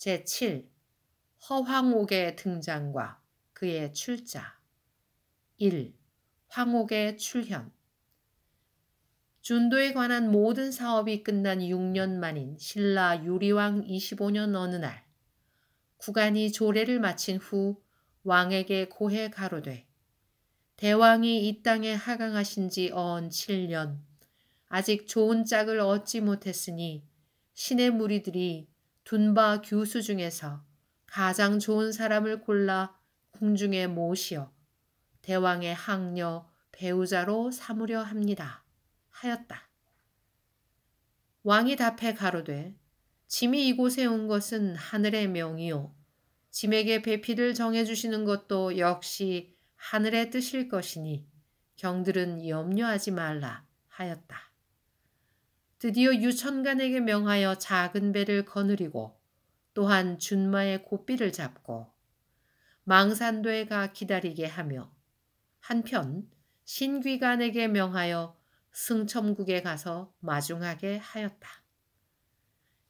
제7. 허황옥의 등장과 그의 출자 1. 황옥의 출현 준도에 관한 모든 사업이 끝난 6년 만인 신라 유리왕 25년 어느 날 구간이 조례를 마친 후 왕에게 고해 가로되 대왕이 이 땅에 하강하신 지 언 7년 아직 좋은 짝을 얻지 못했으니 신의 무리들이 둔바 교수 중에서 가장 좋은 사람을 골라 궁중에 모시어 대왕의 학녀 배우자로 삼으려 합니다. 하였다. 왕이 답해 가로되 짐이 이곳에 온 것은 하늘의 명이요 짐에게 배필을 정해 주시는 것도 역시 하늘의 뜻일 것이니 경들은 염려하지 말라 하였다. 드디어 유천간에게 명하여 작은 배를 거느리고 또한 준마의 고삐를 잡고 망산도에 가 기다리게 하며 한편 신귀간에게 명하여 승첨국에 가서 마중하게 하였다.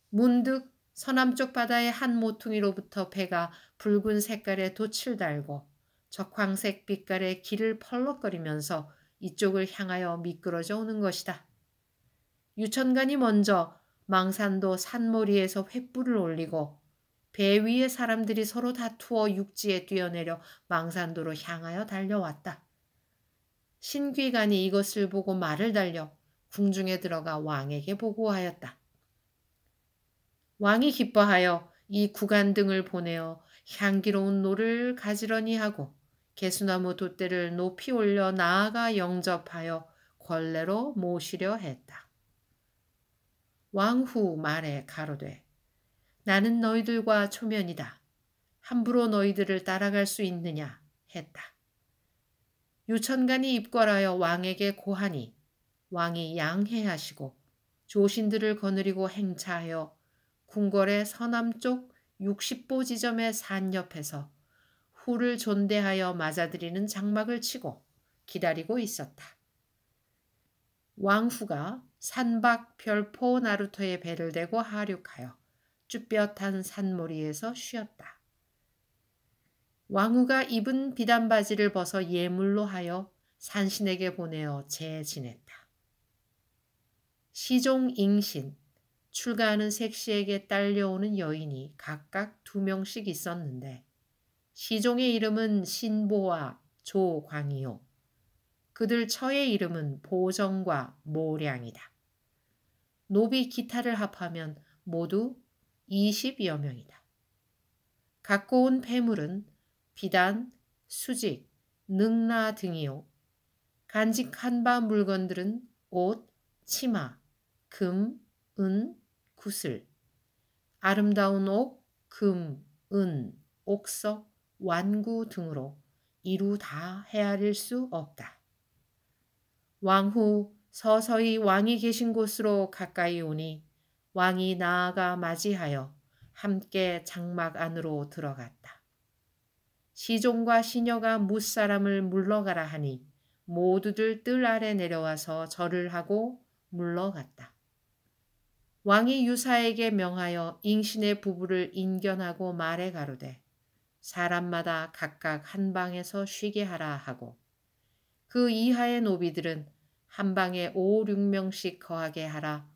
문득 서남쪽 바다의 한 모퉁이로부터 배가 붉은 색깔의 도칠 달고 적황색 빛깔의 길을 펄럭거리면서 이쪽을 향하여 미끄러져 오는 것이다. 유천간이 먼저 망산도 산머리에서 횃불을 올리고 배 위에 사람들이 서로 다투어 육지에 뛰어내려 망산도로 향하여 달려왔다. 신귀간이 이것을 보고 말을 달려 궁중에 들어가 왕에게 보고하였다. 왕이 기뻐하여 이 구간 등을 보내어 향기로운 노를 가지런히 하고 개수나무 돛대를 높이 올려 나아가 영접하여 권례로 모시려 했다. 왕후 말에 가로되 나는 너희들과 초면이다. 함부로 너희들을 따라갈 수 있느냐 했다. 유천간이 입궐하여 왕에게 고하니 왕이 양해하시고 조신들을 거느리고 행차하여 궁궐의 서남쪽 60보 지점의 산 옆에서 후를 존대하여 맞아들이는 장막을 치고 기다리고 있었다. 왕후가 산박 별포 나루토의 배를 대고 하륙하여 쭈뼛한 산모리에서 쉬었다. 왕후가 입은 비단바지를 벗어 예물로 하여 산신에게 보내어 재지냈다. 시종 잉신, 출가하는 색시에게 딸려오는 여인이 각각 두 명씩 있었는데 시종의 이름은 신보와 조광이요. 그들 처의 이름은 보정과 모량이다. 노비 기타를 합하면 모두 20여 명이다. 갖고 온 폐물은 비단, 수직, 능라 등이요. 간직한 바 물건들은 옷, 치마, 금, 은, 구슬, 아름다운 옥, 금, 은, 옥석, 완구 등으로 이루 다 헤아릴 수 없다. 왕후 서서히 왕이 계신 곳으로 가까이 오니 왕이 나아가 맞이하여 함께 장막 안으로 들어갔다. 시종과 시녀가 무사람을 물러가라 하니 모두들 뜰 아래 내려와서 절을 하고 물러갔다. 왕이 유사에게 명하여 잉신의 부부를 인견하고 말에 가로되 사람마다 각각 한 방에서 쉬게 하라 하고 그 이하의 노비들은 한 방에 5, 6명씩 거하게 하라.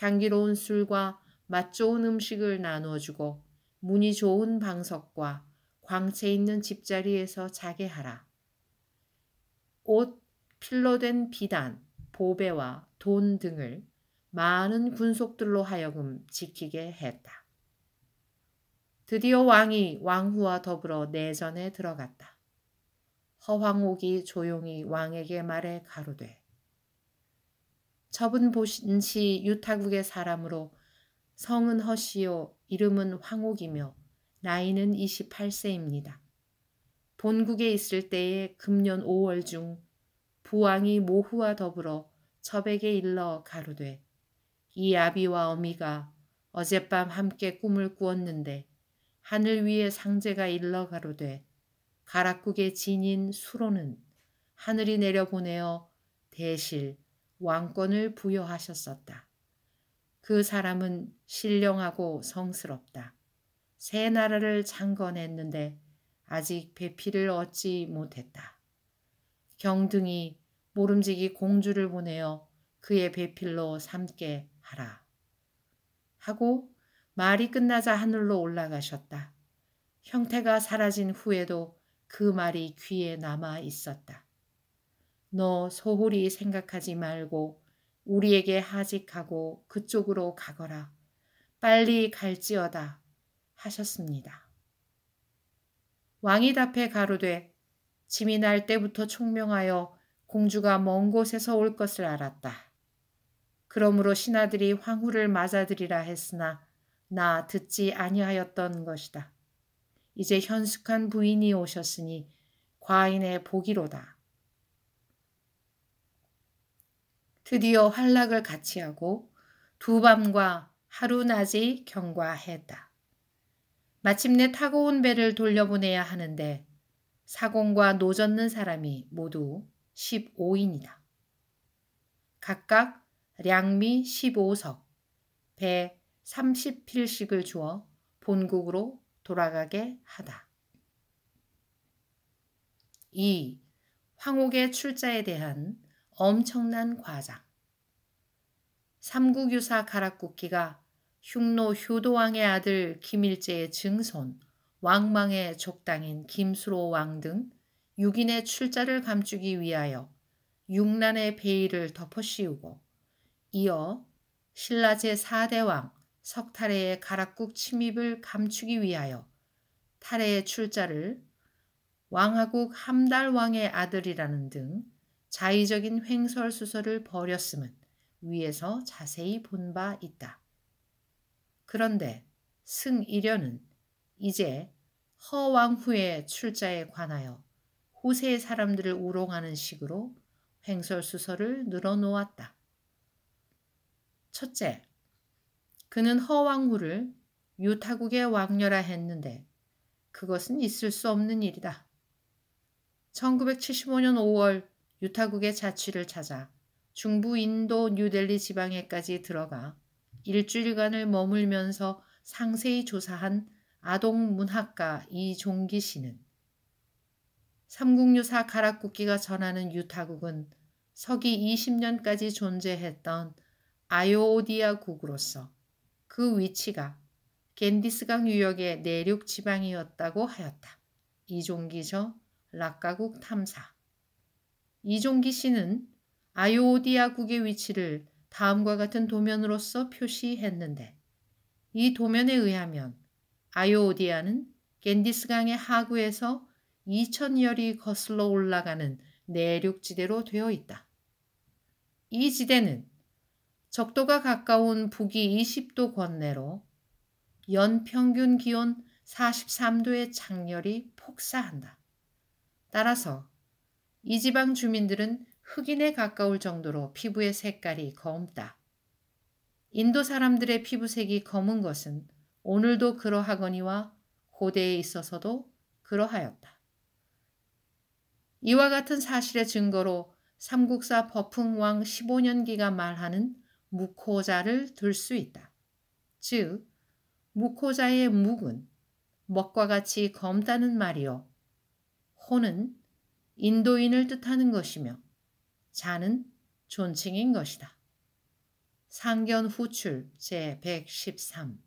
향기로운 술과 맛 좋은 음식을 나누어 주고 문이 좋은 방석과 광채 있는 집자리에서 자게 하라. 옷, 필로 된 비단, 보배와 돈 등을 많은 군속들로 하여금 지키게 했다. 드디어 왕이 왕후와 더불어 내전에 들어갔다. 허황옥이 조용히 왕에게 말해 가로되 접은 보신시 유타국의 사람으로 성은 허시요 이름은 황옥이며 나이는 28세입니다. 본국에 있을 때에 금년 5월 중 부왕이 모후와 더불어 첩에게 일러 가로되 이 아비와 어미가 어젯밤 함께 꿈을 꾸었는데 하늘 위에 상제가 일러 가로되 가락국의 진인 수로는 하늘이 내려보내어 대실 왕권을 부여하셨었다. 그 사람은 신령하고 성스럽다. 새 나라를 창건했는데 아직 배피를 얻지 못했다. 경등이 모름지기 공주를 보내어 그의 배필로 삼게 하라. 하고 말이 끝나자 하늘로 올라가셨다. 형태가 사라진 후에도 그 말이 귀에 남아 있었다. 너 소홀히 생각하지 말고 우리에게 하직하고 그쪽으로 가거라. 빨리 갈지어다 하셨습니다. 왕이 답해 가로되 짐이 날 때부터 총명하여 공주가 먼 곳에서 올 것을 알았다. 그러므로 신하들이 황후를 맞아들이라 했으나 나 듣지 아니하였던 것이다. 이제 현숙한 부인이 오셨으니 과인의 보기로다 드디어 환락을 같이 하고 두 밤과 하루 낮이 경과했다. 마침내 타고 온 배를 돌려보내야 하는데 사공과 노젓는 사람이 모두 15인이다. 각각 량미 15석, 배 30필씩을 주어 본국으로 돌아가게 하다. 2. 황옥의 출자에 대한 엄청난 과장. 삼국유사 가락국기가 흉노 효도왕의 아들 김일제의 증손, 왕망의 족당인 김수로 왕 등 육인의 출자를 감추기 위하여 육난의 베일을 덮어씌우고 이어 신라 제4대왕 석탈의 가락국 침입을 감추기 위하여 탈의 출자를 왕하국 함달왕의 아들이라는 등 자의적인 횡설수설을 벌였음은 위에서 자세히 본 바 있다. 그런데 승일련은 이제 허왕후의 출자에 관하여 호세의 사람들을 우롱하는 식으로 횡설수설을 늘어놓았다. 첫째, 그는 허왕후를 유타국의 왕녀라 했는데 그것은 있을 수 없는 일이다. 1975년 5월 유타국의 자취를 찾아 중부 인도 뉴델리 지방에까지 들어가 일주일간을 머물면서 상세히 조사한 아동 문학가 이종기 씨는 삼국유사 가락국기가 전하는 유타국은 서기 20년까지 존재했던 아요오디아 국으로서 그 위치가 겐디스강 유역의 내륙 지방이었다고 하였다. 이종기저 락가국 탐사 이종기 씨는 아요디아국의 오 위치를 다음과 같은 도면으로서 표시했는데 이 도면에 의하면 아요디아는 오 겐디스강의 하구에서 2000열이 거슬러 올라가는 내륙지대로 되어 있다. 이 지대는 적도가 가까운 북위 20도 권내로 연평균 기온 43도의 창렬이 폭사한다. 따라서 이 지방 주민들은 흑인에 가까울 정도로 피부의 색깔이 검다. 인도 사람들의 피부색이 검은 것은 오늘도 그러하거니와 고대에 있어서도 그러하였다. 이와 같은 사실의 증거로 삼국사 버풍왕 15년기가 말하는 무코자를 들 수 있다. 즉, 무코자의 묵은 먹과 같이 검다는 말이요. 호는 인도인을 뜻하는 것이며 자는 존칭인 것이다. 상견 후출 제113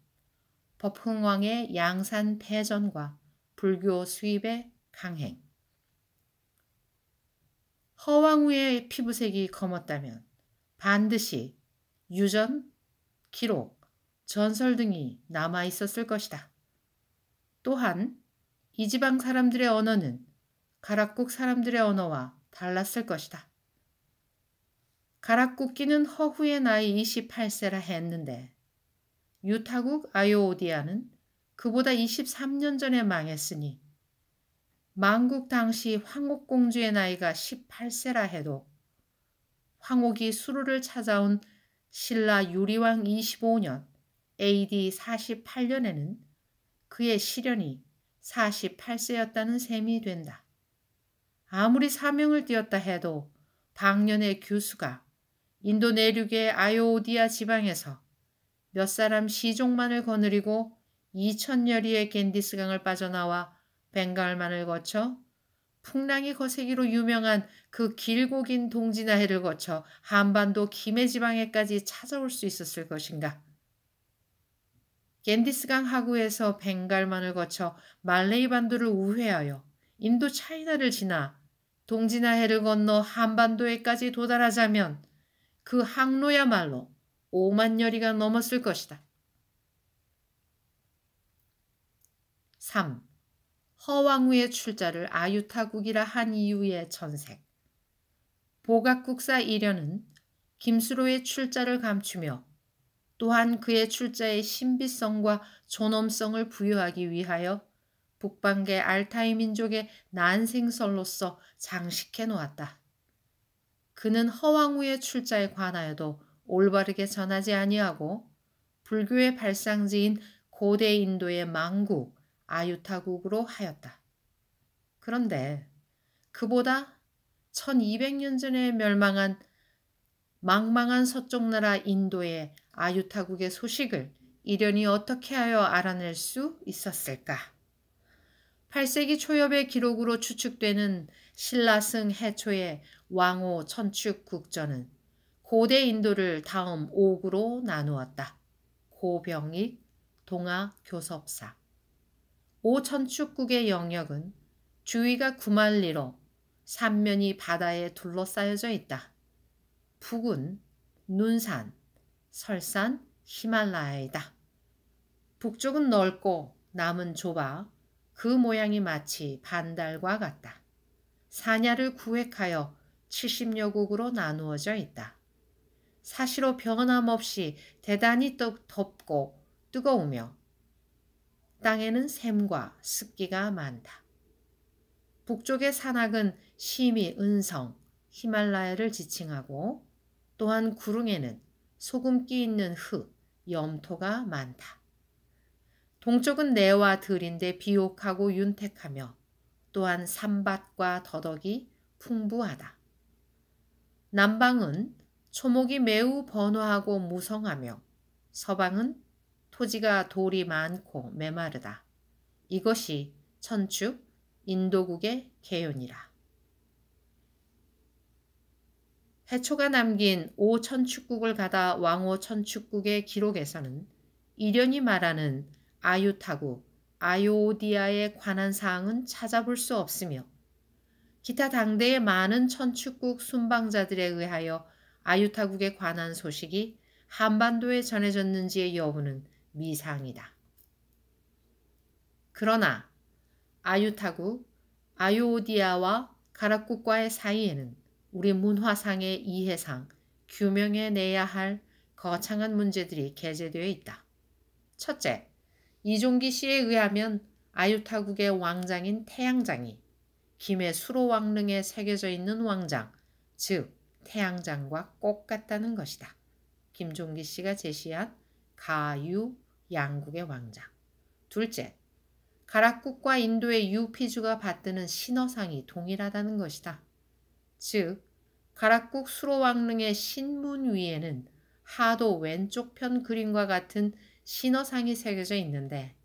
법흥왕의 양산 패전과 불교 수입의 강행 허왕후의 피부색이 검었다면 반드시 유전, 기록, 전설 등이 남아 있었을 것이다. 또한 이 지방 사람들의 언어는 가락국 사람들의 언어와 달랐을 것이다. 가락국기는 허후의 나이 28세라 했는데 유타국 아이오디아는 그보다 23년 전에 망했으니 망국 당시 황옥공주의 나이가 18세라 해도 황옥이 수루를 찾아온 신라 유리왕 25년 AD 48년에는 그의 시련이 48세였다는 셈이 된다. 아무리 사명을 띄었다 해도 박년의 교수가 인도 내륙의 아요디아 오 지방에서 몇 사람 시종만을 거느리고 이천여리의 갠디스강을 빠져나와 벵갈만을 거쳐 풍랑이 거세기로 유명한 그 길고 긴 동지나해를 거쳐 한반도 김해 지방에까지 찾아올 수 있었을 것인가? 갠디스강 하구에서 벵갈만을 거쳐 말레이 반도를 우회하여 인도 차이나를 지나 동지나 해를 건너 한반도에까지 도달하자면 그 항로야말로 5만 여리가 넘었을 것이다. 3. 허왕후의 출자를 아유타국이라 한 이유의 전색 보각국사 이련은 김수로의 출자를 감추며 또한 그의 출자의 신비성과 존엄성을 부여하기 위하여 북방계 알타이 민족의 난생설로서 장식해 놓았다. 그는 허황후의 출자에 관하여도 올바르게 전하지 아니하고 불교의 발상지인 고대 인도의 망국, 아유타국으로 하였다. 그런데 그보다 1200년 전에 멸망한 망망한 서쪽 나라 인도의 아유타국의 소식을 이련이 어떻게 하여 알아낼 수 있었을까? 8세기 초엽의 기록으로 추측되는 신라승 해초의 왕호 천축 국전은 고대 인도를 다음 5구로 나누었다. 고병익, 동아 교섭사. 오천축국의 영역은 주위가 구만리로 삼면이 바다에 둘러싸여져 있다. 북은 눈산, 설산, 히말라야이다. 북쪽은 넓고 남은 좁아 그 모양이 마치 반달과 같다. 사냐를 구획하여 70여국으로 나누어져 있다. 사시로 변함없이 대단히 덥고 뜨거우며 땅에는 샘과 습기가 많다. 북쪽의 산악은 심히 은성, 히말라야를 지칭하고 또한 구릉에는 소금기 있는 흙, 염토가 많다. 동쪽은 내와 들인데 비옥하고 윤택하며 또한 산밭과 더덕이 풍부하다. 남방은 초목이 매우 번화하고 무성하며 서방은 토지가 돌이 많고 메마르다. 이것이 천축 인도국의 개연이라. 해초가 남긴 오천축국을 가다 왕오천축국의 기록에서는 이련이 말하는 아유타구, 아요디아에 관한 사항은 찾아볼 수 없으며 기타 당대의 많은 천축국 순방자들에 의하여 아유타국에 관한 소식이 한반도에 전해졌는지의 여부는 미상이다. 그러나 아유타국, 아요디아와 가락국과의 사이에는 우리 문화상의 이해상 규명해 내야 할 거창한 문제들이 게재되어 있다. 첫째, 이종기 씨에 의하면 아유타국의 왕장인 태양장이 김해 수로왕릉에 새겨져 있는 왕장, 즉 태양장과 꼭 같다는 것이다. 김종기 씨가 제시한 가유 양국의 왕장. 둘째, 가락국과 인도의 유피주가 받드는 신어상이 동일하다는 것이다. 즉, 가락국 수로왕릉의 신문 위에는 하도 왼쪽 편 그림과 같은 신어상이 새겨져 있는데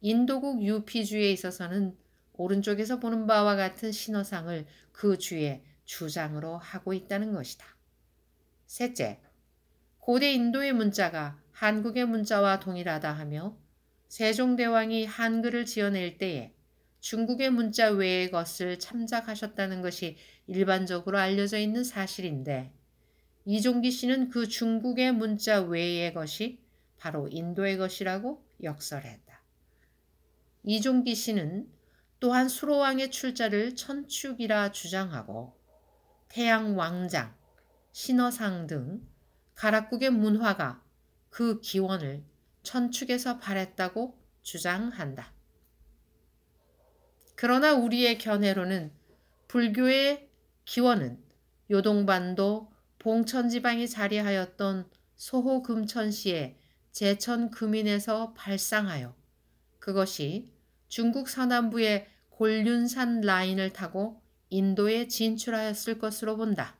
인도국 유피주에 있어서는 오른쪽에서 보는 바와 같은 신어상을 그 주의 주장으로 하고 있다는 것이다. 셋째, 고대 인도의 문자가 한국의 문자와 동일하다 하며 세종대왕이 한글을 지어낼 때에 중국의 문자 외의 것을 참작하셨다는 것이 일반적으로 알려져 있는 사실인데 이종기 씨는 그 중국의 문자 외의 것이 바로 인도의 것이라고 역설했다. 이종기 씨는 또한 수로왕의 출자를 천축이라 주장하고 태양왕장, 신어상 등 가락국의 문화가 그 기원을 천축에서 발했다고 주장한다. 그러나 우리의 견해로는 불교의 기원은 요동반도 봉천지방이 자리하였던 소호금천시의 제천 금인에서 발상하여 그것이 중국 서남부의 곤륜산 라인을 타고 인도에 진출하였을 것으로 본다.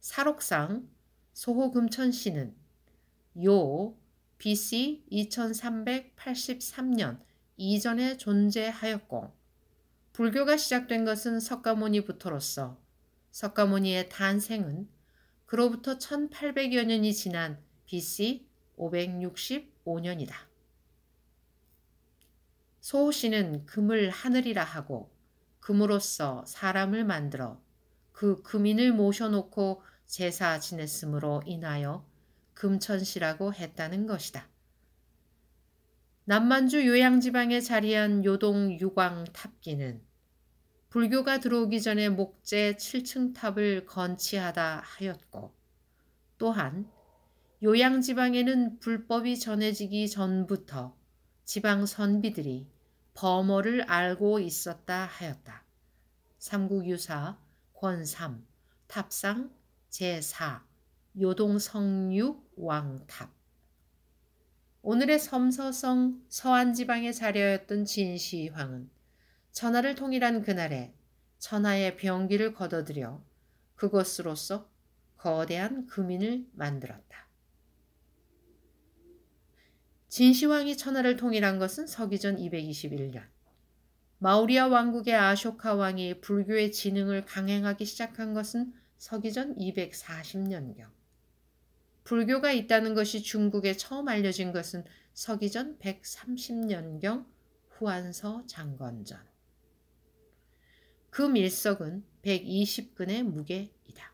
사록상 소호금천 씨는 요 BC 2383년 이전에 존재하였고 불교가 시작된 것은 석가모니부터로서 석가모니의 탄생은 그로부터 1800여 년이 지난 BC 565년이다. 소호 씨는 금을 하늘이라 하고 금으로서 사람을 만들어 그 금인을 모셔놓고 제사 지냈으므로 인하여 금천시라고 했다는 것이다. 남만주 요양지방에 자리한 요동 유광 탑기는 불교가 들어오기 전에 목재 7층 탑을 건치하다 하였고 또한 요양지방에는 불법이 전해지기 전부터 지방 선비들이 범어를 알고 있었다 하였다. 삼국유사 권삼 탑상 제4 요동성육 왕탑 오늘의 섬서성 서안지방의 사려였던 진시황은 천하를 통일한 그날에 천하의 병기를 걷어들여그것으로써 거대한 금인을 만들었다. 진시황이 천하를 통일한 것은 서기전 221년. 마우리아 왕국의 아쇼카 왕이 불교의 진흥을 강행하기 시작한 것은 서기전 240년경. 불교가 있다는 것이 중국에 처음 알려진 것은 서기전 130년경 후안서 장건전. 금 일석은 120근의 무게이다.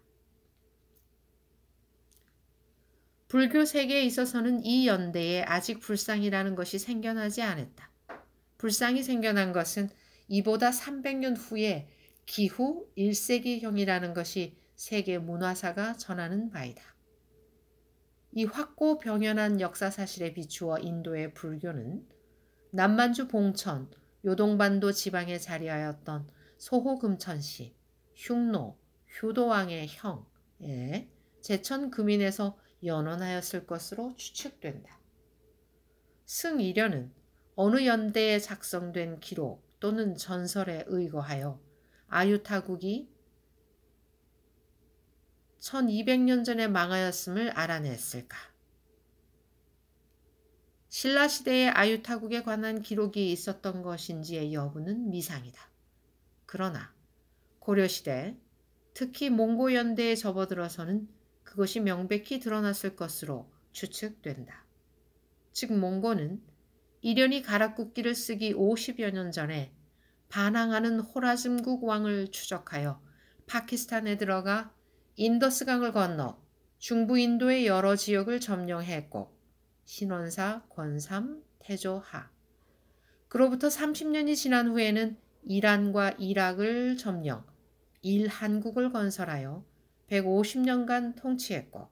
불교 세계에 있어서는 이 연대에 아직 불상이라는 것이 생겨나지 않았다. 불상이 생겨난 것은 이보다 300년 후에 기후 1세기형이라는 것이 세계 문화사가 전하는 바이다. 이 확고 병연한 역사 사실에 비추어 인도의 불교는 남만주 봉천, 요동반도 지방에 자리하였던 소호금천시, 흉노, 효도왕의 형, 제천 금인에서 연원하였을 것으로 추측된다. 승이련은 어느 연대에 작성된 기록 또는 전설에 의거하여 아유타국이 1200년 전에 망하였음을 알아냈을까? 신라 시대의 아유타국에 관한 기록이 있었던 것인지의 여부는 미상이다. 그러나 고려 시대, 특히 몽고 연대에 접어들어서는 그것이 명백히 드러났을 것으로 추측된다. 즉 몽고는 이련이 가락국기를 쓰기 50여 년 전에 반항하는 호라즘국 왕을 추적하여 파키스탄에 들어가 인더스강을 건너 중부 인도의 여러 지역을 점령했고 신원사 권삼 태조하 그로부터 30년이 지난 후에는 이란과 이락을 점령 일한국을 건설하여 150년간 통치했고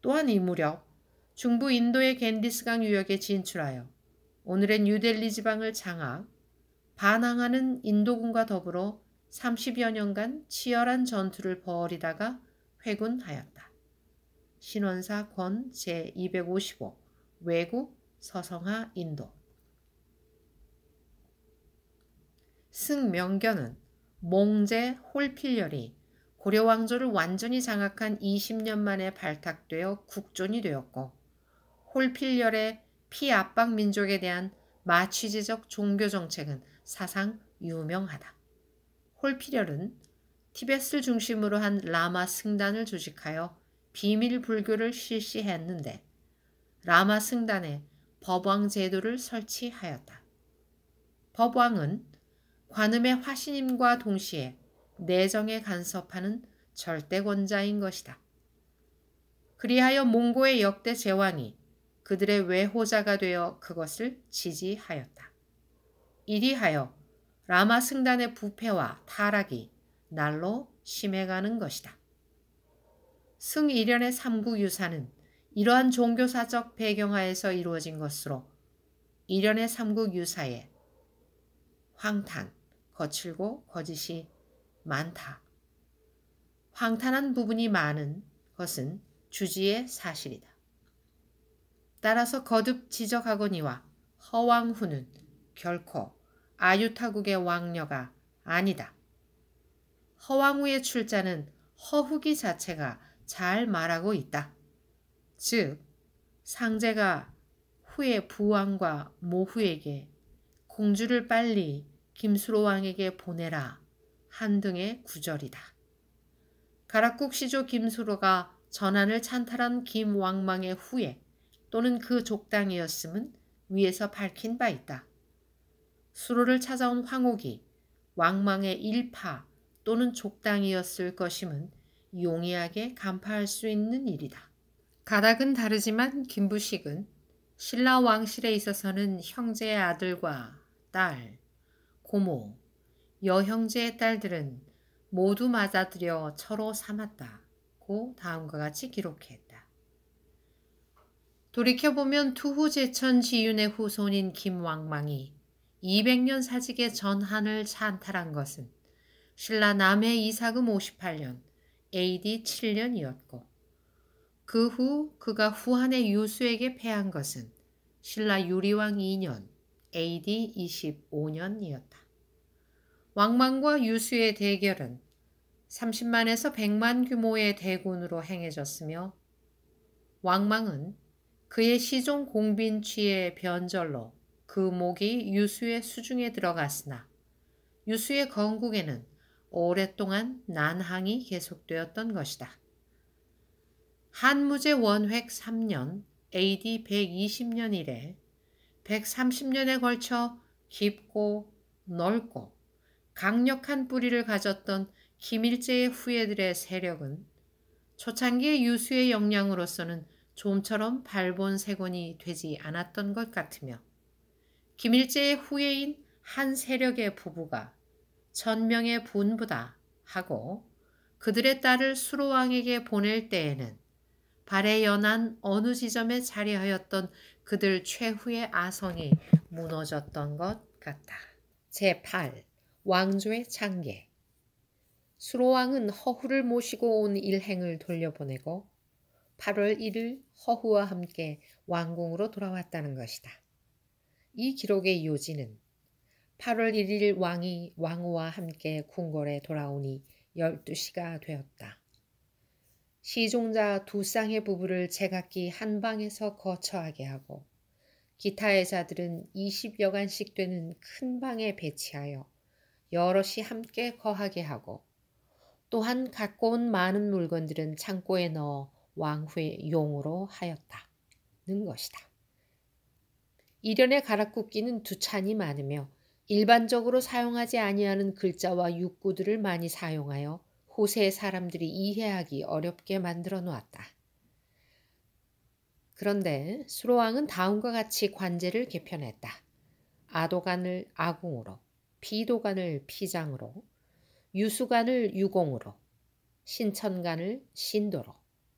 또한 이 무렵 중부 인도의 갠디스강 유역에 진출하여 오늘의 뉴델리 지방을 장악, 반항하는 인도군과 더불어 30여 년간 치열한 전투를 벌이다가 회군하였다. 신원사 권 제255 외국 서성하 인도 승명견은 몽제 홀필열이 고려 왕조를 완전히 장악한 20년 만에 발탁되어 국존이 되었고 홀필열의 피압박 민족에 대한 마취지적 종교 정책은 사상 유명하다. 홀필열은 티벳을 중심으로 한 라마 승단을 조직하여 비밀 불교를 실시했는데 라마 승단에 법왕 제도를 설치하였다. 법왕은 관음의 화신임과 동시에 내정에 간섭하는 절대권자인 것이다. 그리하여 몽고의 역대 제왕이 그들의 외호자가 되어 그것을 지지하였다. 이리하여 라마 승단의 부패와 타락이 날로 심해가는 것이다. 승이련의 삼국 유사는 이러한 종교사적 배경하에서 이루어진 것으로 이련의 삼국 유사에 황탄, 거칠고 거짓이 많다. 황탄한 부분이 많은 것은 주지의 사실이다. 따라서 거듭 지적하거니와 허왕후는 결코 아유타국의 왕녀가 아니다. 허왕후의 출자는 허후기 자체가 잘 말하고 있다. 즉, 상제가 후의 부왕과 모후에게 공주를 빨리 김수로 왕에게 보내라 한등의 구절이다. 가락국 시조 김수로가 전한을 찬탈한 김왕망의 후예 또는 그 족당이었음은 위에서 밝힌 바 있다. 수로를 찾아온 황옥이 왕망의 일파 또는 족당이었을 것임은 용이하게 간파할 수 있는 일이다. 가닥은 다르지만 김부식은 신라 왕실에 있어서는 형제의 아들과 딸, 고모, 여형제의 딸들은 모두 맞아들여 철로 삼았다고 다음과 같이 기록했다. 돌이켜보면 투후 제천 지윤의 후손인 김왕망이 200년 사직의 전한을 찬탈한 것은 신라 남해 이사금 58년 AD 7년이었고 그 후 그가 후한의 유수에게 패한 것은 신라 유리왕 2년 AD 25년이었다. 왕만과 유수의 대결은 30만에서 100만 규모의 대군으로 행해졌으며 왕망은 그의 시종 공빈취의 변절로 그 목이 유수의 수중에 들어갔으나 유수의 건국에는 오랫동안 난항이 계속되었던 것이다. 한무제 원획 3년 AD 120년 이래 130년에 걸쳐 깊고 넓고 강력한 뿌리를 가졌던 김일제의 후예들의 세력은 초창기의 유수의 역량으로서는 좀처럼 발본색원이 되지 않았던 것 같으며 김일제의 후예인 한 세력의 부부가 천명의 분부다 하고 그들의 딸을 수로왕에게 보낼 때에는 발에 연한 어느 지점에 자리하였던 그들 최후의 아성이 무너졌던 것 같다. 제8. 왕조의 창계 수로왕은 허후를 모시고 온 일행을 돌려보내고 8월 1일 허후와 함께 왕궁으로 돌아왔다는 것이다. 이 기록의 요지는 8월 1일 왕이 왕후와 함께 궁궐에 돌아오니 12시가 되었다. 시종자 두 쌍의 부부를 제각기 한 방에서 거처하게 하고 기타의 자들은 20여간씩 되는 큰 방에 배치하여 여럿이 함께 거하게 하고 또한 갖고 온 많은 물건들은 창고에 넣어 왕후의 용으로 하였다는 것이다. 이련의가락국기는두 찬이 많으며 일반적으로 사용하지 아니하는 글자와 육구들을 많이 사용하여 호세의 사람들이 이해하기 어렵게 만들어 놓았다. 그런데 수로왕은 다음과 같이 관제를 개편했다. 아도간을 아궁으로, 비도관을 피장으로, 유수관을 유공으로, 신천관을 신도로,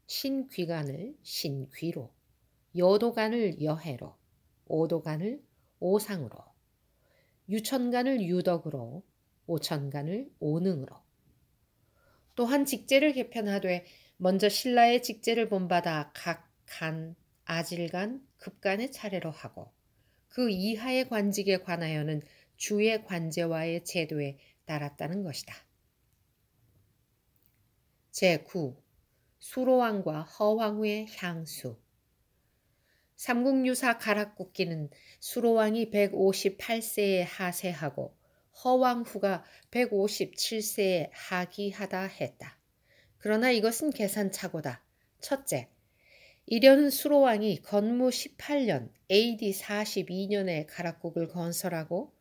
신귀관을 신귀로, 여도관을 여해로, 오도관을 오상으로, 유천관을 유덕으로, 오천관을 오능으로. 또한 직제를 개편하되 먼저 신라의 직제를 본받아 각 간, 아질간, 급간의 차례로 하고 그 이하의 관직에 관하여는 주의 관제와의 제도에 따랐다는 것이다. 제9. 수로왕과 허왕후의 향수 삼국유사 가락국기는 수로왕이 158세에 하세하고 허왕후가 157세에 하기하다 했다. 그러나 이것은 계산착오다. 첫째, 이려는 수로왕이 건무 18년 AD 42년에 가락국을 건설하고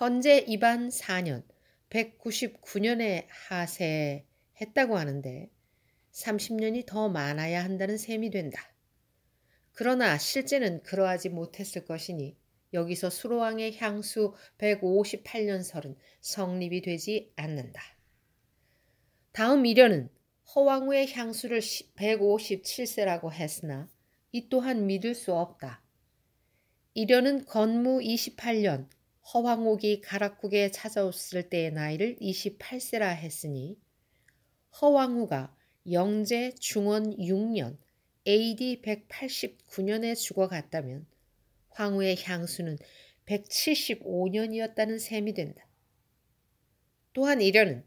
헌재 입안 4년, 199년에 하세했다고 하는데 30년이 더 많아야 한다는 셈이 된다. 그러나 실제는 그러하지 못했을 것이니 여기서 수로왕의 향수 158년설은 성립이 되지 않는다. 다음 이련은 허왕후의 향수를 157세라고 했으나 이 또한 믿을 수 없다. 이련은 건무 28년 허왕옥이 가락국에 찾아왔을 때의 나이를 28세라 했으니 허왕후가 영제 중원 6년 AD 189년에 죽어갔다면 황후의 향수는 175년이었다는 셈이 된다. 또한 이련은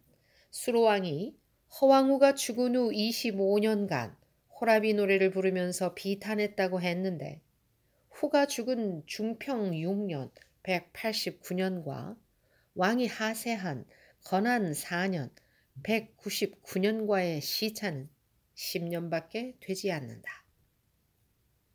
수로왕이 허왕후가 죽은 후 25년간 호라비 노래를 부르면서 비탄했다고 했는데 후가 죽은 중평 6년 189년과 왕이 하세한 건한 4년 199년과의 시차는 10년밖에 되지 않는다.